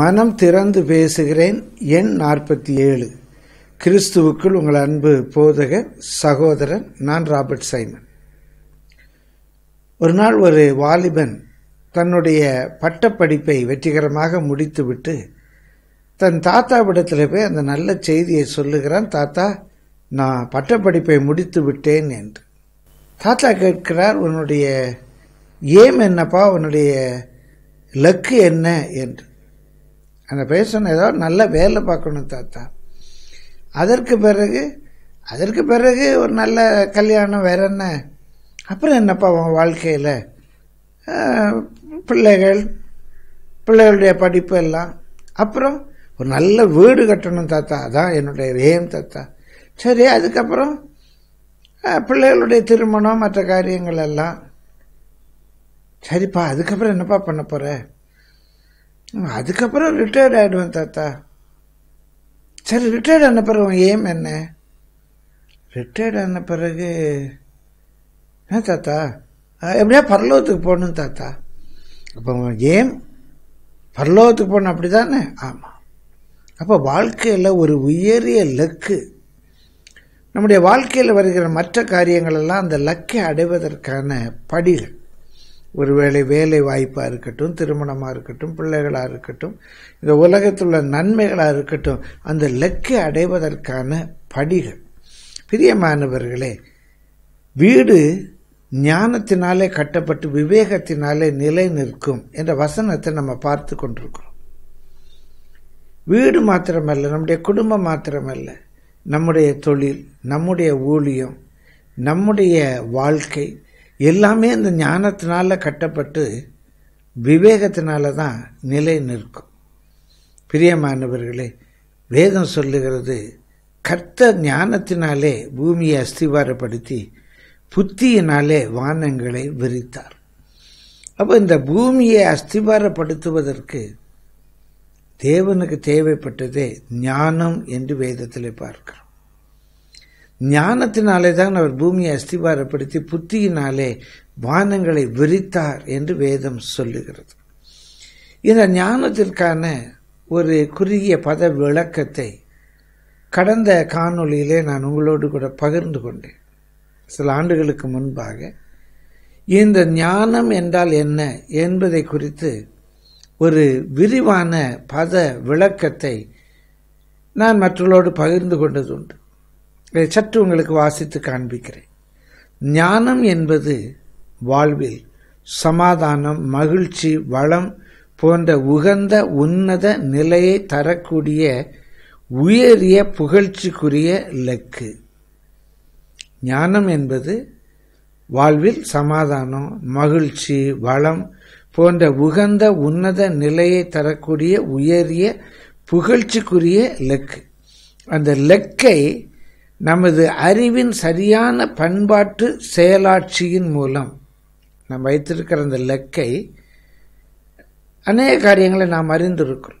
மனம் திறந்து பேசுகிறேன் எண் நாற்பத்தி ஏழு கிறிஸ்துவுக்குள் உங்கள் அன்பு போதக சகோதரன் நான் ராபர்ட் சைமன் ஒரு நாள் ஒரு வாலிபன் தன்னுடைய பட்டப்படிப்பை வெற்றிகரமாக முடித்துவிட்டு தன் தாத்தாவிடத்தில் போய் அந்த நல்ல செய்தியை சொல்லுகிறான் தாத்தா நான் பட்டப்படிப்பை முடித்து விட்டேன் என்று தாத்தா கேட்கிறார் உன்னுடைய ஏம் என்னப்பா உன்னுடைய லக்கு என்ன என்று அந்த பேஷன் ஏதோ நல்ல வேலை பார்க்கணும் தாத்தா அதற்கு பிறகு அதற்கு பிறகு ஒரு நல்ல கல்யாணம் வேற என்ன அப்புறம் என்னப்பா உன் வாழ்க்கையில் பிள்ளைகள் பிள்ளைகளுடைய படிப்பு எல்லாம் அப்புறம் ஒரு நல்ல வீடு கட்டணும் தாத்தா அதான் என்னுடைய ஏம் தாத்தா சரி அதுக்கப்புறம் பிள்ளைகளுடைய திருமணம் மற்ற காரியங்கள் எல்லாம் சரிப்பா அதுக்கப்புறம் என்னப்பா பண்ண போகிற அதுக்கப்புறம் ரிட்டையர்ட் ஆகிடுவேன் தாத்தா சரி ரிட்டையர்ட் ஆன பிறகு உன் ஏம் என்ன ரிட்டையர்ட் ஆன பிறகு என்ன தாத்தா எப்படியா பரலோகத்துக்கு போகணும் தாத்தா அப்போ ஏம் பரலோகத்துக்கு போகணும் அப்படி தானே ஆமாம் அப்போ வாழ்க்கையில் ஒரு உயரிய லக்கு நம்முடைய வாழ்க்கையில் வருகிற மற்ற காரியங்களெல்லாம் அந்த லக்கை அடைவதற்கான படிகள் ஒருவேளை வேலை வாய்ப்பாக இருக்கட்டும் திருமணமாக இருக்கட்டும் பிள்ளைகளாக இருக்கட்டும் இந்த உலகத்தில் உள்ள நன்மைகளாக இருக்கட்டும் அந்த லக்கு அடைவதற்கான படிகள் பிரியமானவர்களே வீடு ஞானத்தினாலே கட்டப்பட்டு விவேகத்தினாலே நிலை நிற்கும் என்ற வசனத்தை நம்ம பார்த்து கொண்டிருக்கிறோம் வீடு மாத்திரமல்ல நம்முடைய குடும்பம் மாத்திரமல்ல நம்முடைய தொழில் நம்முடைய ஊழியம் நம்முடைய வாழ்க்கை எல்லாமே அந்த ஞானத்தினால கட்டப்பட்டு விவேகத்தினால தான் நிலை நிற்கும் பிரியமானவர்களே வேதம் சொல்லுகிறது கர்த்த ஞானத்தினாலே பூமியை அஸ்திவாரப்படுத்தி புத்தியினாலே வானங்களை விரித்தார் அப்போ இந்த பூமியை அஸ்திவாரப்படுத்துவதற்கு தேவனுக்கு தேவைப்பட்டதே ஞானம் என்று வேதத்தில் பார்க்கிறோம் ஞானத்தினாலே தான் அவர் பூமியை அஸ்திவாரப்படுத்தி புத்தியினாலே வானங்களை விரித்தார் என்று வேதம் சொல்லுகிறது இந்த ஞானத்திற்கான ஒரு குறுகிய பத விளக்கத்தை கடந்த காணொளியிலே நான் உங்களோடு கூட பகிர்ந்து கொண்டேன் சில ஆண்டுகளுக்கு முன்பாக இந்த ஞானம் என்றால் என்ன என்பதை குறித்து ஒரு விரிவான பத விளக்கத்தை நான் மற்றவர்களோடு பகிர்ந்து கொண்டது உண்டு இதை சற்று உங்களுக்கு வாசித்து காண்பிக்கிறேன் ஞானம் என்பது வாழ்வில் சமாதானம் மகிழ்ச்சி வளம் போன்ற உகந்த உன்னத நிலையை தரக்கூடிய உயரிய புகழ்ச்சிக்குரிய இலக்கு ஞானம் என்பது வாழ்வில் சமாதானம் மகிழ்ச்சி வளம் போன்ற உகந்த உன்னத நிலையை தரக்கூடிய உயரிய புகழ்ச்சிக்குரிய லெக்கு அந்த லெக்கை நமது அறிவின் சரியான பண்பாட்டு செயலாட்சியின் மூலம் நாம் வைத்திருக்கிற அந்த லெக்கை அநேக காரியங்களை நாம் அறிந்திருக்கிறோம்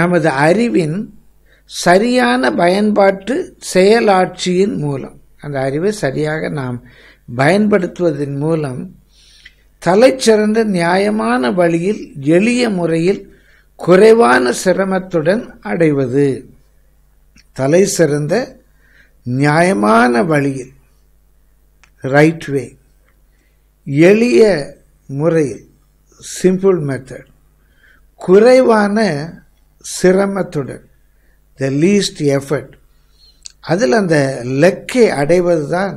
நமது அறிவின் சரியான பயன்பாட்டு செயலாட்சியின் மூலம் அந்த அறிவை சரியாக நாம் பயன்படுத்துவதன் மூலம் தலைச்சிறந்த நியாயமான வழியில் எளிய முறையில் குறைவான சிரமத்துடன் அடைவது தலை சிறந்த நியாயமான வழியில் ரைட்வே எளிய முறையில் சிம்பிள் மெத்தட் குறைவான சிரமத்துடன் த லீஸ்ட் எஃபர்ட் அதில் அந்த லெக்கை அடைவது தான்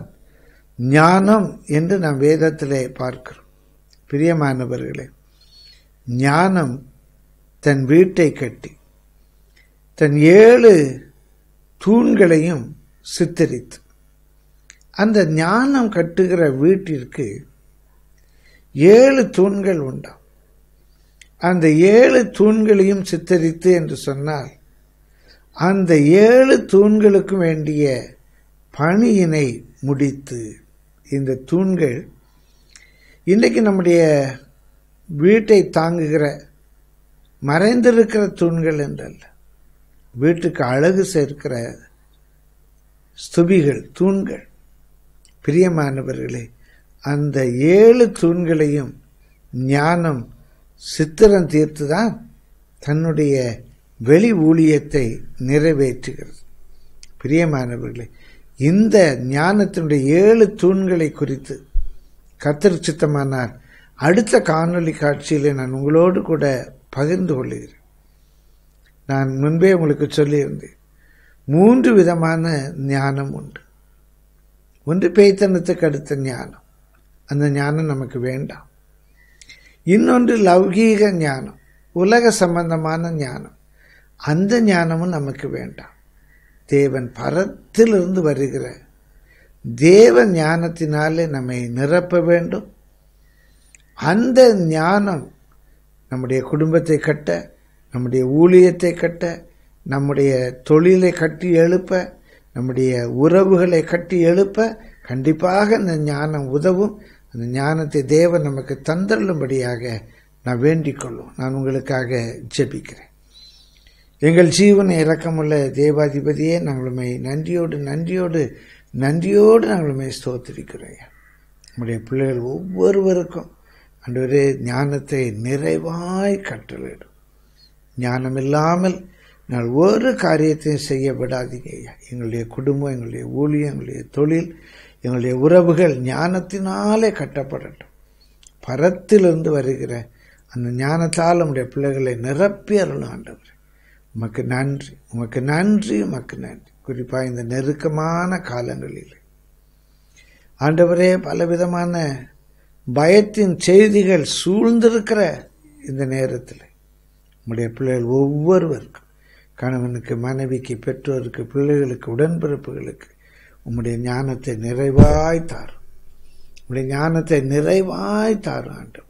ஞானம் என்று நாம் வேதத்திலே பார்க்கிறோம் பிரியமானவர்களே ஞானம் தன் வீட்டை கட்டி தன் ஏழு தூண்களையும் சித்தரித்து அந்த ஞானம் கட்டுகிற வீட்டிற்கு ஏழு தூண்கள் உண்டாம் அந்த ஏழு தூண்களையும் சித்தரித்து என்று சொன்னால் அந்த ஏழு தூண்களுக்கு வேண்டிய பணியினை முடித்து இந்த தூண்கள் இன்றைக்கு நம்முடைய வீட்டை தாங்குகிற மறைந்திருக்கிற தூண்கள் என்றல்ல வீட்டுக்கு அழகு சேர்க்கிற ஸ்துபிகள் தூண்கள் பிரியமானவர்களே அந்த ஏழு தூண்களையும் ஞானம் சித்திரம் தீர்த்துதான் தன்னுடைய வெளி ஊழியத்தை நிறைவேற்றுகிறது பிரியமானவர்களே இந்த ஞானத்தினுடைய ஏழு தூண்களை குறித்து கத்திர சித்தமானார் அடுத்த காணொலி காட்சியில் நான் உங்களோடு கூட பகிர்ந்து கொள்கிறேன் நான் முன்பே உங்களுக்கு சொல்லியிருந்தேன் மூன்று விதமான ஞானம் உண்டு ஒன்று பேய்த்தனத்துக்கு அடுத்த ஞானம் அந்த ஞானம் நமக்கு வேண்டாம் இன்னொன்று லௌகீக ஞானம் உலக சம்பந்தமான ஞானம் அந்த ஞானமும் நமக்கு வேண்டாம் தேவன் பரத்திலிருந்து வருகிற தேவ ஞானத்தினாலே நம்மை நிரப்ப வேண்டும் அந்த ஞானம் நம்முடைய குடும்பத்தை கட்ட நம்முடைய ஊழியத்தை கட்ட நம்முடைய தொழிலை கட்டி எழுப்ப நம்முடைய உறவுகளை கட்டி எழுப்ப கண்டிப்பாக இந்த ஞானம் உதவும் அந்த ஞானத்தை தேவன் நமக்கு தந்தள்ளும்படியாக நான் வேண்டிக் கொள்ளும் நான் உங்களுக்காக ஜெபிக்கிறேன் எங்கள் ஜீவனை இறக்கமுள்ள தேவாதிபதியே நாங்களுமே நன்றியோடு நன்றியோடு நன்றியோடு நாங்களுமே ஸ்தோத்திருக்கிறோம் நம்முடைய பிள்ளைகள் ஒவ்வொருவருக்கும் அன்று ஞானத்தை நிறைவாய் கட்டளிடும் ஞானம் இல்லாமல் நான் ஒரு காரியத்தையும் செய்யப்படாதீங்க எங்களுடைய குடும்பம் எங்களுடைய ஊழியம் எங்களுடைய தொழில் எங்களுடைய உறவுகள் ஞானத்தினாலே கட்டப்படட்டும் பரத்திலிருந்து வருகிற அந்த ஞானத்தால் நம்முடைய பிள்ளைகளை நிரப்பி அருள் ஆண்டவர் உமக்கு நன்றி உமக்கு நன்றி உமக்கு நன்றி குறிப்பாக இந்த நெருக்கமான காலங்களில் ஆண்டவரே பலவிதமான பயத்தின் செய்திகள் சூழ்ந்திருக்கிற இந்த நேரத்தில் நம்முடைய பிள்ளைகள் ஒவ்வொருவருக்கும் கணவனுக்கு மனைவிக்கு பெற்றோருக்கு பிள்ளைகளுக்கு உடன்பிறப்புகளுக்கு உம்முடைய ஞானத்தை நிறைவாய் தாரும் உடைய ஞானத்தை நிறைவாய் தாரும் ஆண்டவர்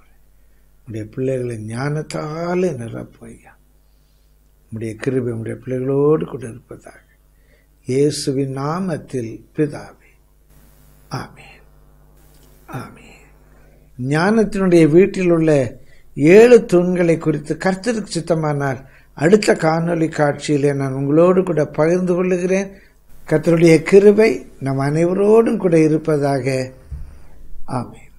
உடைய பிள்ளைகளை ஞானத்தாலே நிரப்பையா உடைய கிருபை உடைய பிள்ளைகளோடு கூட இருப்பதாக இயேசுவின் நாமத்தில் பிதாவே ஆமே ஆமே ஞானத்தினுடைய வீட்டில் உள்ள ஏழு தூண்களை குறித்து கர்த்தருக்கு சித்தமானால் அடுத்த காணொலி காட்சியிலே நான் உங்களோடு கூட பகிர்ந்து கொள்ளுகிறேன் கத்தருடைய கிருபை நம் அனைவரோடும் கூட இருப்பதாக ஆமே